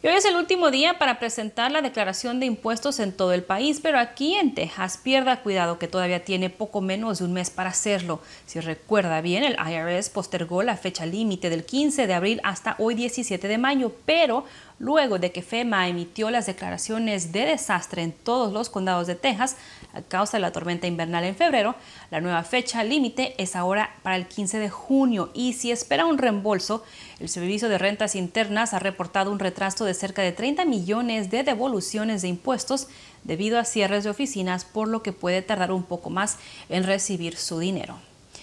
Y hoy es el último día para presentar la declaración de impuestos en todo el país, pero aquí en Texas pierda cuidado que todavía tiene poco menos de un mes para hacerlo. Si recuerda bien, el IRS postergó la fecha límite del 15 de abril hasta hoy 17 de mayo, pero luego de que FEMA emitió las declaraciones de desastre en todos los condados de Texas a causa de la tormenta invernal en febrero, la nueva fecha límite es ahora para el 15 de junio y si espera un reembolso, el Servicio de Rentas Internas ha reportado un retraso de cerca de 30 millones de devoluciones de impuestos debido a cierres de oficinas, por lo que puede tardar un poco más en recibir su dinero.